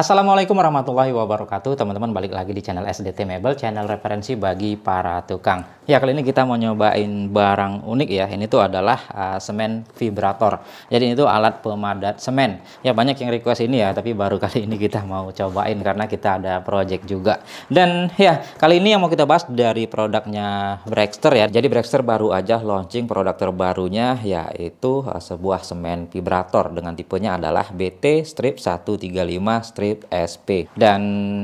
Assalamualaikum warahmatullahi wabarakatuh teman-teman balik lagi di channel SDT Mebel channel referensi bagi para tukang ya kali ini kita mau nyobain barang unik ya ini tuh adalah uh, semen vibrator jadi ini tuh alat pemadat semen ya banyak yang request ini ya tapi baru kali ini kita mau cobain karena kita ada project juga dan ya kali ini yang mau kita bahas dari produknya Brexter ya jadi Brexter baru aja launching produk terbarunya yaitu uh, sebuah semen vibrator dengan tipenya adalah BT strip 135 strip script SP. Dan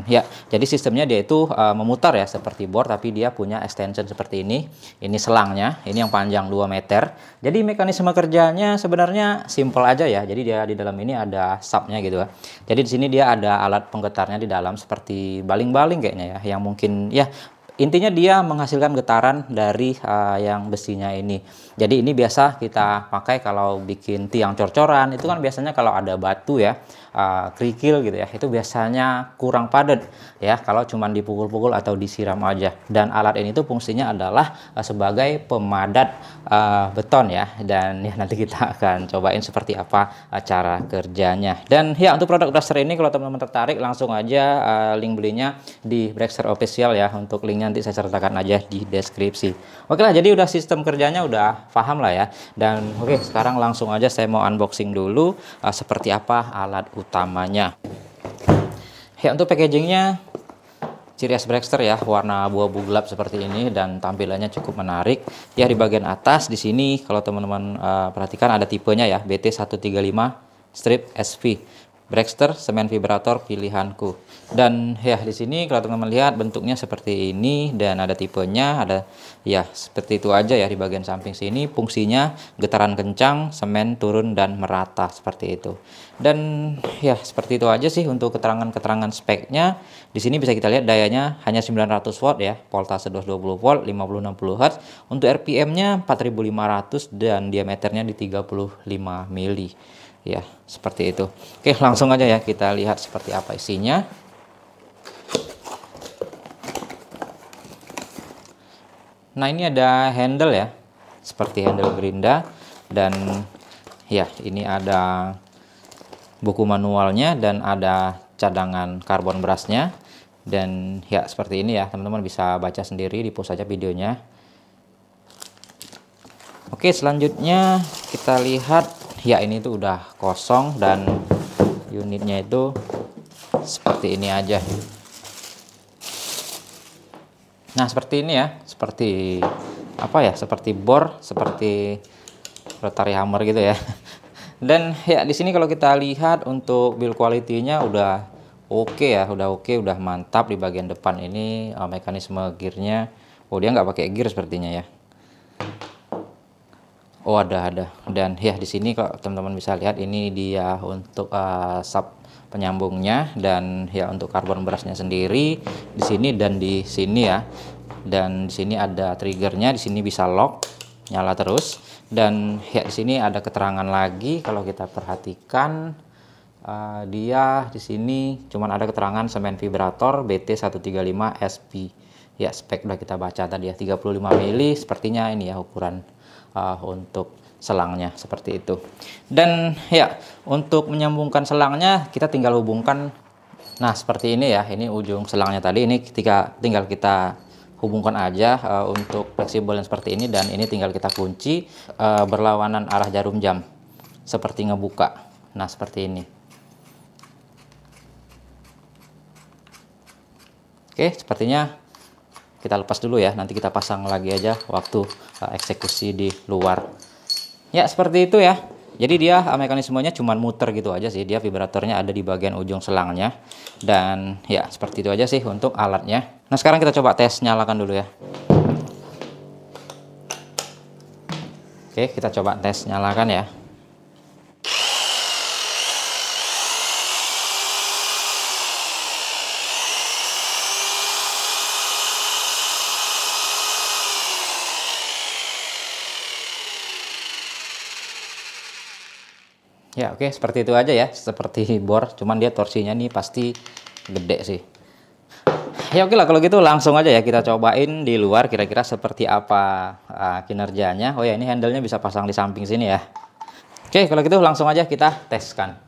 ya, jadi sistemnya dia itu uh, memutar ya seperti bor tapi dia punya extension seperti ini. Ini selangnya, ini yang panjang 2 meter. Jadi mekanisme kerjanya sebenarnya simple aja ya. Jadi dia di dalam ini ada subnya gitu ya. Jadi di sini dia ada alat penggetarnya di dalam seperti baling-baling kayaknya ya yang mungkin ya Intinya dia menghasilkan getaran dari uh, yang besinya ini. Jadi ini biasa kita pakai kalau bikin tiang cor-coran. Itu kan biasanya kalau ada batu ya, uh, kerikil gitu ya. Itu biasanya kurang padat ya kalau cuma dipukul-pukul atau disiram aja. Dan alat ini tuh fungsinya adalah uh, sebagai pemadat uh, beton ya. Dan ya nanti kita akan cobain seperti apa uh, cara kerjanya. Dan ya untuk produk blaster ini kalau teman-teman tertarik langsung aja uh, link belinya di Brexer Official ya untuk linknya nanti saya sertakan aja di deskripsi oke lah jadi udah sistem kerjanya udah paham lah ya dan oke sekarang langsung aja saya mau unboxing dulu uh, seperti apa alat utamanya ya untuk packagingnya ciri khas Brexter ya, warna abu-abu gelap seperti ini dan tampilannya cukup menarik. Ya di bagian atas di sini kalau teman-teman uh, perhatikan ada tipenya ya, BT135 strip SV. Brexter semen vibrator pilihanku. Dan ya di sini kalau teman-teman lihat bentuknya seperti ini dan ada tipenya ada ya seperti itu aja ya di bagian samping sini fungsinya getaran kencang semen turun dan merata seperti itu. Dan ya seperti itu aja sih untuk keterangan-keterangan speknya. Di sini bisa kita lihat dayanya hanya 900 watt ya, voltase 220 volt, 50 60 Hz. Untuk RPM-nya 4500 dan diameternya di 35 mili ya seperti itu oke langsung aja ya kita lihat seperti apa isinya nah ini ada handle ya seperti handle gerinda dan ya ini ada buku manualnya dan ada cadangan karbon berasnya dan ya seperti ini ya teman-teman bisa baca sendiri di pos aja videonya oke selanjutnya kita lihat ya ini tuh udah kosong dan unitnya itu seperti ini aja nah seperti ini ya seperti apa ya seperti bor seperti rotary hammer gitu ya dan ya di sini kalau kita lihat untuk build quality-nya udah oke okay ya, udah oke, okay, udah mantap di bagian depan ini eh, mekanisme gearnya. Oh dia nggak pakai gear sepertinya ya. Oh ada ada dan ya di sini kok teman-teman bisa lihat ini dia untuk uh, eh, sub penyambungnya dan ya untuk karbon berasnya sendiri di sini dan di sini ya dan di sini ada triggernya di sini bisa lock nyala terus dan ya di sini ada keterangan lagi kalau kita perhatikan uh, dia di sini cuman ada keterangan semen vibrator BT135SP ya spek udah kita baca tadi ya 35 mili sepertinya ini ya ukuran uh, untuk selangnya seperti itu. Dan ya, untuk menyambungkan selangnya kita tinggal hubungkan nah seperti ini ya. Ini ujung selangnya tadi ini ketika tinggal kita hubungkan aja uh, untuk fleksibel yang seperti ini dan ini tinggal kita kunci uh, berlawanan arah jarum jam seperti ngebuka. Nah, seperti ini. Oke, sepertinya kita lepas dulu ya nanti kita pasang lagi aja waktu eh, eksekusi di luar ya seperti itu ya jadi dia eh, mekanismenya cuma muter gitu aja sih dia vibratornya ada di bagian ujung selangnya dan ya seperti itu aja sih untuk alatnya nah sekarang kita coba tes nyalakan dulu ya oke kita coba tes nyalakan ya Ya oke okay, seperti itu aja ya seperti bor cuman dia torsinya nih pasti gede sih. Ya oke okay lah kalau gitu langsung aja ya kita cobain di luar kira-kira seperti apa uh, kinerjanya. Oh ya ini handlenya bisa pasang di samping sini ya. Oke okay, kalau gitu langsung aja kita teskan.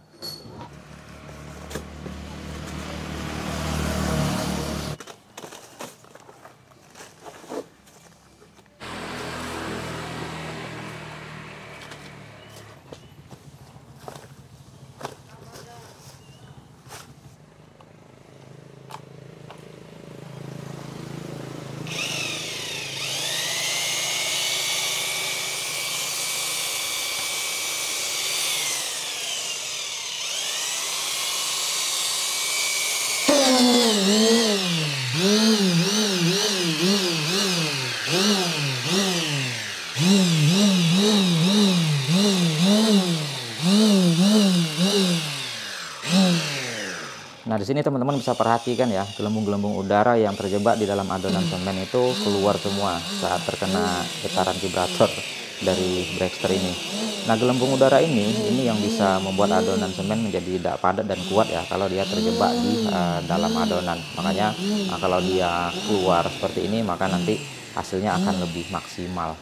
Nah, di sini teman-teman bisa perhatikan ya, gelembung-gelembung udara yang terjebak di dalam adonan semen itu keluar semua saat terkena getaran vibrator dari breakster ini. Nah, gelembung udara ini ini yang bisa membuat adonan semen menjadi tidak padat dan kuat ya kalau dia terjebak di uh, dalam adonan. Makanya uh, kalau dia keluar seperti ini maka nanti hasilnya akan lebih maksimal.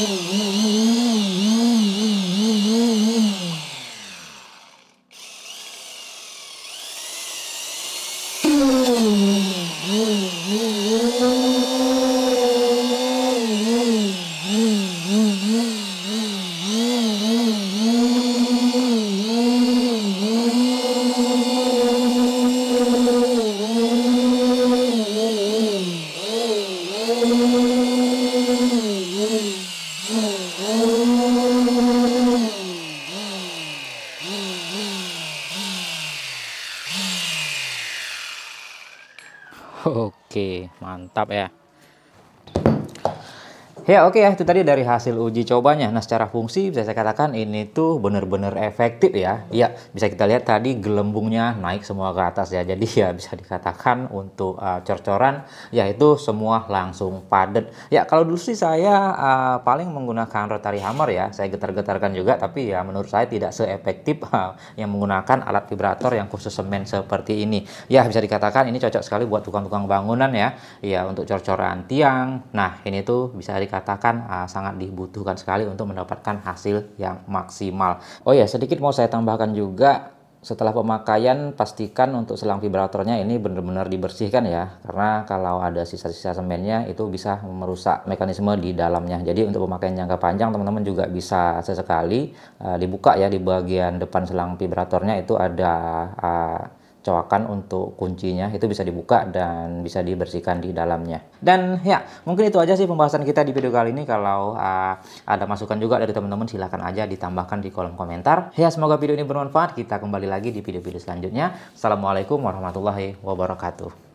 Uhum. Oke, mantap ya. Ya oke okay, ya itu tadi dari hasil uji cobanya. Nah secara fungsi bisa saya katakan ini tuh benar-benar efektif ya. Iya bisa kita lihat tadi gelembungnya naik semua ke atas ya. Jadi ya bisa dikatakan untuk uh, cor-coran ya itu semua langsung padat. Ya kalau dulu sih saya uh, paling menggunakan rotary hammer ya. Saya getar-getarkan juga tapi ya menurut saya tidak seefektif uh, yang menggunakan alat vibrator yang khusus semen seperti ini. Ya bisa dikatakan ini cocok sekali buat tukang-tukang bangunan ya. Ya untuk cor-coran tiang. Nah ini tuh bisa dikatakan katakan uh, sangat dibutuhkan sekali untuk mendapatkan hasil yang maksimal. Oh ya, sedikit mau saya tambahkan juga setelah pemakaian pastikan untuk selang vibratornya ini benar-benar dibersihkan ya karena kalau ada sisa-sisa semennya itu bisa merusak mekanisme di dalamnya jadi untuk pemakaian jangka panjang teman-teman juga bisa sesekali uh, dibuka ya di bagian depan selang vibratornya itu ada uh, coakan untuk kuncinya itu bisa dibuka dan bisa dibersihkan di dalamnya dan ya mungkin itu aja sih pembahasan kita di video kali ini kalau uh, ada masukan juga dari teman-teman silahkan aja ditambahkan di kolom komentar ya semoga video ini bermanfaat kita kembali lagi di video-video selanjutnya Assalamualaikum warahmatullahi wabarakatuh